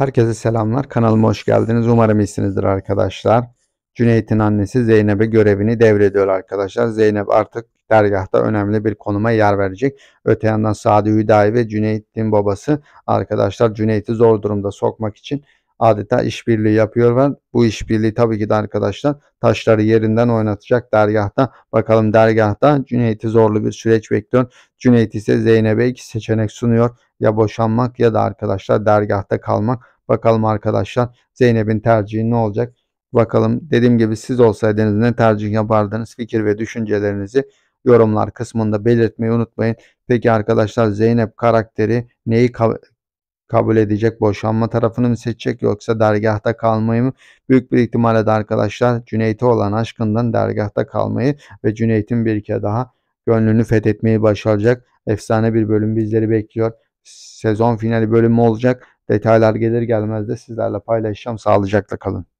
Herkese selamlar. Kanalıma hoş geldiniz. Umarım iyisinizdir arkadaşlar. Cüneyt'in annesi Zeynep'e görevini devrediyor arkadaşlar. Zeynep artık dergahta önemli bir konuma yer verecek. Öte yandan Sadi Hüdayi ve Cüneyt'in babası arkadaşlar Cüneyt'i zor durumda sokmak için adeta işbirliği yapıyor ve bu işbirliği tabii ki de arkadaşlar taşları yerinden oynatacak dergahta. Bakalım dergahta Cüneyt'i zorlu bir süreç bekliyor. Cüneyt ise Zeynep'e iki seçenek sunuyor. Ya boşanmak ya da arkadaşlar dergahta kalmak. Bakalım arkadaşlar Zeynep'in tercihi ne olacak? Bakalım dediğim gibi siz olsaydınız ne tercih yapardınız? Fikir ve düşüncelerinizi yorumlar kısmında belirtmeyi unutmayın. Peki arkadaşlar Zeynep karakteri neyi kabul edecek, boşanma tarafını mı seçecek yoksa dergahta kalmayı mı? Büyük bir ihtimalle de arkadaşlar Cüneyt'e olan aşkından dergahta kalmayı ve Cüneyt'in bir kere daha gönlünü fethetmeyi başaracak. Efsane bir bölüm bizleri bekliyor. Sezon finali bölümü olacak. Detaylar gelir gelmez de sizlerle paylaşacağım. Sağlıcakla kalın.